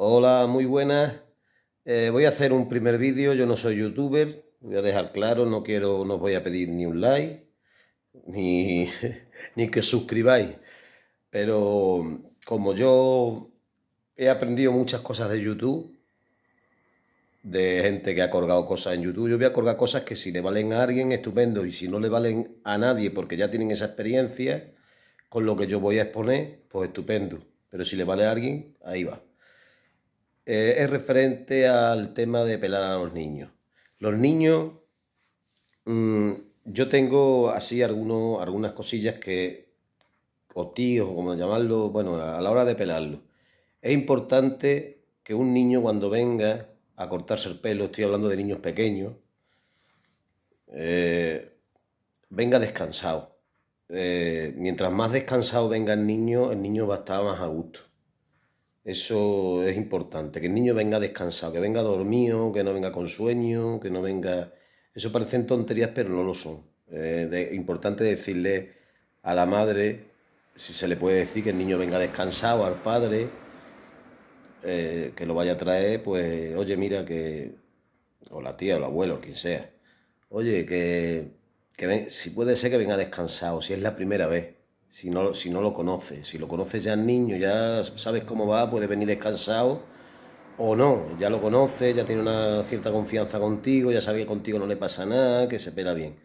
Hola, muy buenas. Eh, voy a hacer un primer vídeo, yo no soy youtuber, voy a dejar claro, no quiero, no os voy a pedir ni un like, ni, ni que suscribáis. Pero como yo he aprendido muchas cosas de YouTube, de gente que ha colgado cosas en YouTube, yo voy a colgar cosas que si le valen a alguien, estupendo, y si no le valen a nadie porque ya tienen esa experiencia, con lo que yo voy a exponer, pues estupendo. Pero si le vale a alguien, ahí va. Eh, es referente al tema de pelar a los niños. Los niños, mm, yo tengo así algunas cosillas que, o tíos, o como llamarlo, bueno, a la hora de pelarlo. Es importante que un niño cuando venga a cortarse el pelo, estoy hablando de niños pequeños, eh, venga descansado. Eh, mientras más descansado venga el niño, el niño va a estar más a gusto. Eso es importante, que el niño venga descansado, que venga dormido, que no venga con sueño, que no venga... Eso parecen tonterías, pero no lo son. Es eh, importante decirle a la madre, si se le puede decir, que el niño venga descansado, al padre, eh, que lo vaya a traer, pues, oye, mira que... O la tía, o el abuelo, o quien sea. Oye, que, si puede ser que venga descansado, si es la primera vez si no, lo conoces. Si lo conoces ya es niño, ya sabes cómo va, puede venir descansado o no. Ya lo conoces, ya tiene una cierta confianza contigo, ya sabe que contigo no le pasa nada, que se espera bien.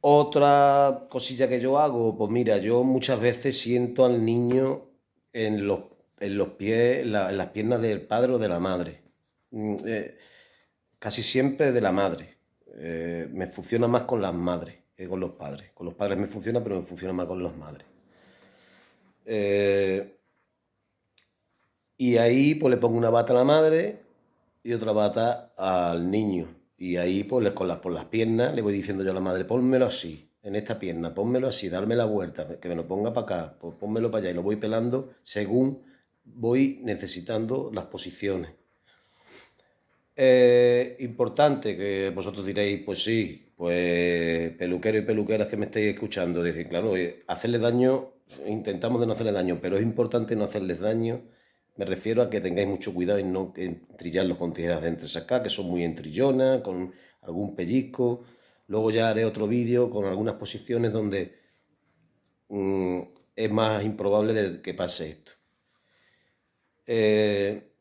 Otra cosilla que yo hago, pues mira, yo muchas veces siento al niño en los, en los pies, la, las piernas del padre o de la madre. Mm, eh, casi siempre de la madre. Eh, me funciona más con las madres con los padres. Con los padres me funciona, pero me funciona más con las madres. Eh, y ahí pues le pongo una bata a la madre y otra bata al niño. Y ahí pues con las, por las piernas le voy diciendo yo a la madre, pónmelo así, en esta pierna, pónmelo así, darme la vuelta, que me lo ponga para acá, pues pónmelo para allá y lo voy pelando según voy necesitando las posiciones. Es importante que vosotros diréis, pues sí, pues peluqueros y peluqueras que me estáis escuchando, decir, claro, hacerle daño, intentamos de no hacerles daño, pero es importante no hacerles daño. Me refiero a que tengáis mucho cuidado en no trillarlos con tijeras de entresacá, que son muy entrillonas, con algún pellizco. Luego ya haré otro vídeo con algunas posiciones donde mm, es más improbable que pase esto. Eh,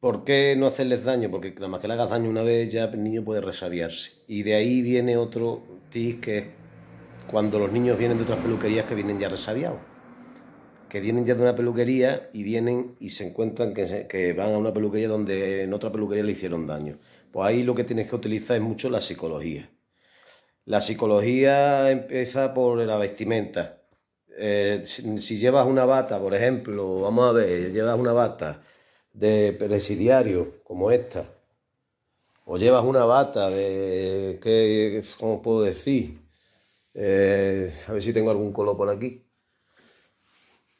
¿Por qué no hacerles daño? Porque nada más que le hagas daño una vez ya el niño puede resabiarse. Y de ahí viene otro tic que es cuando los niños vienen de otras peluquerías que vienen ya resabiados. Que vienen ya de una peluquería y vienen y se encuentran que, van a una peluquería donde en otra peluquería le hicieron daño. Pues ahí lo que tienes que utilizar es mucho la psicología. La psicología empieza por la vestimenta. Eh, si llevas una bata, por ejemplo, vamos a ver, llevas una bata, de presidiario como esta, o llevas una bata de, ¿qué, ¿cómo puedo decir? Eh, a ver si tengo algún color por aquí.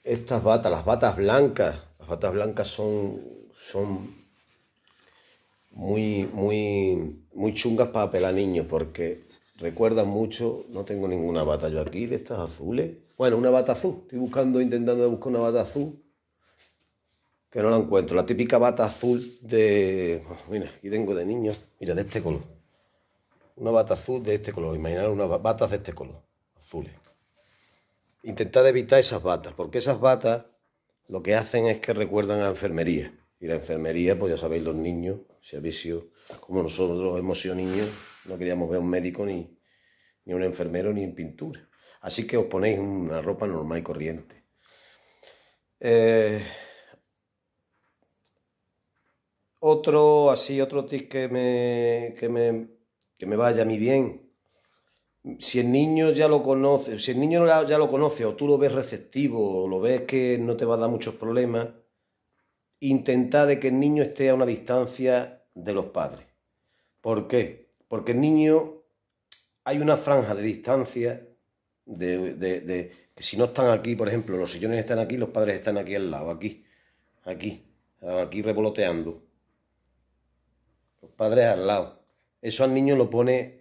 Estas batas, las batas blancas, las batas blancas son, son muy, muy, muy chungas para pelar niños, porque recuerdan mucho, no tengo ninguna bata yo aquí, de estas azules. Bueno, una bata azul, estoy buscando, intentando buscar una bata azul que no la encuentro. La típica bata azul de... Mira, aquí tengo de niños mira, de este color. Una bata azul de este color. imaginar unas batas de este color, azules. Intentad evitar esas batas, porque esas batas lo que hacen es que recuerdan a enfermería. Y la enfermería, pues ya sabéis, los niños, si habéis sido, como nosotros hemos sido niños, no queríamos ver a un médico ni, ni a un enfermero ni en pintura. Así que os ponéis una ropa normal y corriente. Eh, otro, así, otro tip que me, que me, vaya a mí bien. Si el niño ya lo conoce, si el niño ya lo conoce o tú lo ves receptivo o lo ves que no te va a dar muchos problemas, intenta de que el niño esté a una distancia de los padres. ¿Por qué? Porque el niño hay una franja de distancia de, que si no están aquí, por ejemplo, los sillones están aquí, los padres están aquí al lado, aquí, aquí, aquí revoloteando padres al lado. Eso al niño lo pone...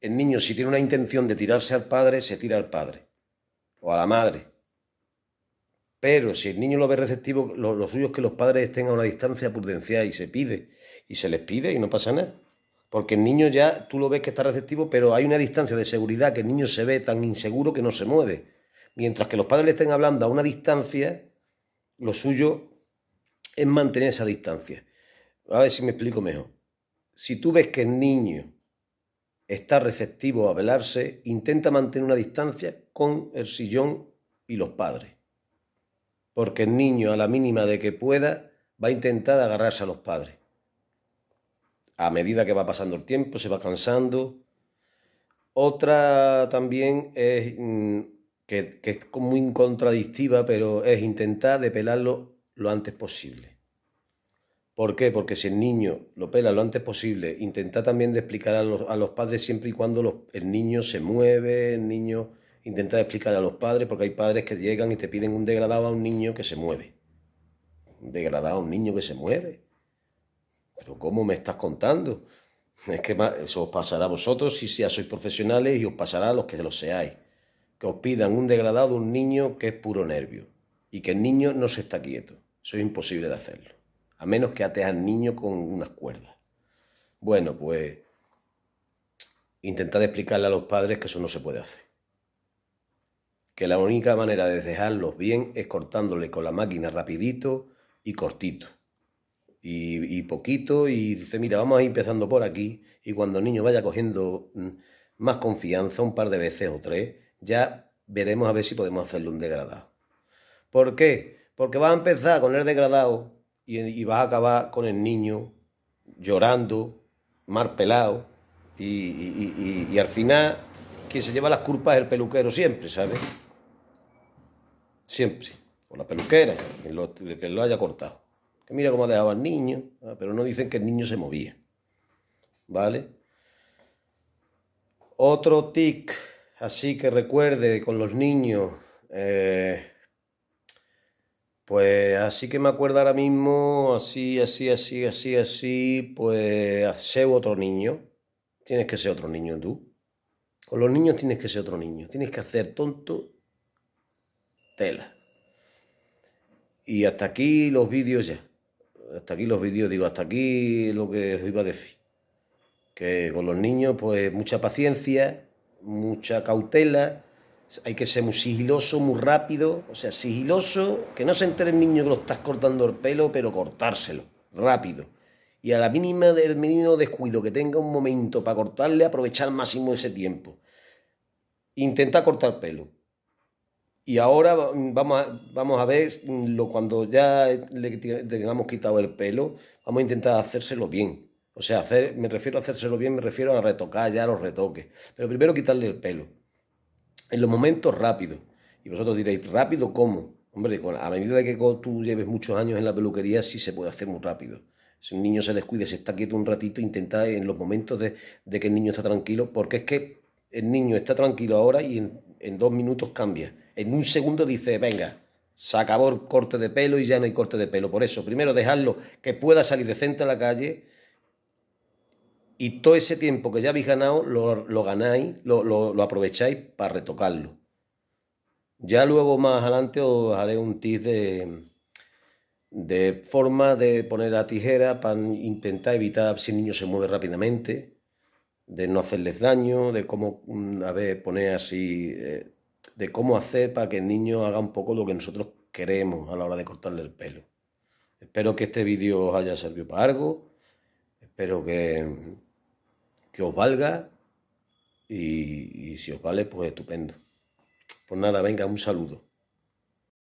El niño, si tiene una intención de tirarse al padre, se tira al padre o a la madre. Pero si el niño lo ve receptivo, lo, suyo es que los padres estén a una distancia prudencial y se pide, y se les pide y no pasa nada. Porque el niño ya, tú lo ves que está receptivo, pero hay una distancia de seguridad que el niño se ve tan inseguro que no se mueve. Mientras que los padres le estén hablando a una distancia, lo suyo es mantener esa distancia. A ver si me explico mejor. Si tú ves que el niño está receptivo a velarse, intenta mantener una distancia con el sillón y los padres. Porque el niño, a la mínima de que pueda, va a intentar agarrarse a los padres. A medida que va pasando el tiempo, se va cansando. Otra también es mm, que, es muy contradictiva, pero es intentar depelarlo lo antes posible. ¿Por qué? Porque si el niño lo pela lo antes posible, intenta también de explicar a los, padres siempre y cuando el niño se mueve, el niño intenta explicar a los padres, porque hay padres que llegan y te piden un degradado a un niño que se mueve. Un degradado a un niño que se mueve. Pero ¿cómo me estás contando? Es que eso os pasará a vosotros si ya sois profesionales y os pasará a los que lo seáis. Que os pidan un degradado a un niño que es puro nervio y que el niño no se está quieto. Eso es imposible de hacerlo. A menos que ates al niño con unas cuerdas. Bueno, pues intentar explicarle a los padres que eso no se puede hacer. Que la única manera de dejarlos bien es cortándole con la máquina rapidito y cortito. Y, y, poquito y dice, mira, vamos a ir empezando por aquí y cuando el niño vaya cogiendo mm, más confianza un par de veces o tres, ya veremos a ver si podemos hacerle un degradado. ¿Por qué? Porque va a empezar con el degradado y, vas a acabar con el niño llorando, mal pelado, y, al final quien se lleva las culpas es el peluquero siempre, ¿sabes? Siempre. O la peluquera, que lo, lo haya cortado. Que mira cómo ha dejado al niño, pero no dicen que el niño se movía. ¿Vale? Otro tic así que recuerde con los niños. Eh, pues así que me acuerdo ahora mismo, así, así, así, así, así, pues sé otro niño. Tienes que ser otro niño tú. Con los niños tienes que ser otro niño. Tienes que hacer tonto tela. Y hasta aquí los vídeos ya. Hasta aquí los vídeos, digo, hasta aquí lo que os iba a decir. Que con los niños, pues mucha paciencia, mucha cautela hay que ser muy sigiloso, muy rápido. O sea, sigiloso, que no se entere el niño que lo estás cortando el pelo, pero cortárselo, rápido. Y a la mínima del mínimo descuido que tenga un momento para cortarle, aprovechar al máximo ese tiempo. Intenta cortar el pelo. Y ahora vamos a, ver mm, lo, cuando ya le tengamos quitado el pelo, vamos a intentar hacérselo bien. O sea, hacer, me refiero a hacérselo bien, me refiero a retocar ya los retoques. Pero primero quitarle el pelo en los momentos rápidos. Y vosotros diréis, ¿rápido cómo? Hombre, con, a medida de que tú lleves muchos años en la peluquería, sí se puede hacer muy rápido. Si un niño se descuide, se está quieto un ratito, intenta en los momentos de, de que el niño está tranquilo, porque es que el niño está tranquilo ahora y en, en dos minutos cambia. En un segundo dice, venga, se acabó el corte de pelo y ya no hay corte de pelo. Por eso, primero dejarlo que pueda salir decente a la calle, y todo ese tiempo que ya habéis ganado lo, ganáis, lo, aprovecháis para retocarlo. Ya luego más adelante os haré un tip de, forma de poner la tijera para intentar evitar si el niño se mueve rápidamente, de no hacerles daño, de cómo mm, poner así, eh, de cómo hacer para que el niño haga un poco lo que nosotros queremos a la hora de cortarle el pelo. Espero que este vídeo os haya servido para algo pero que, que os valga y, y si os vale, pues estupendo. Pues nada, venga, un saludo.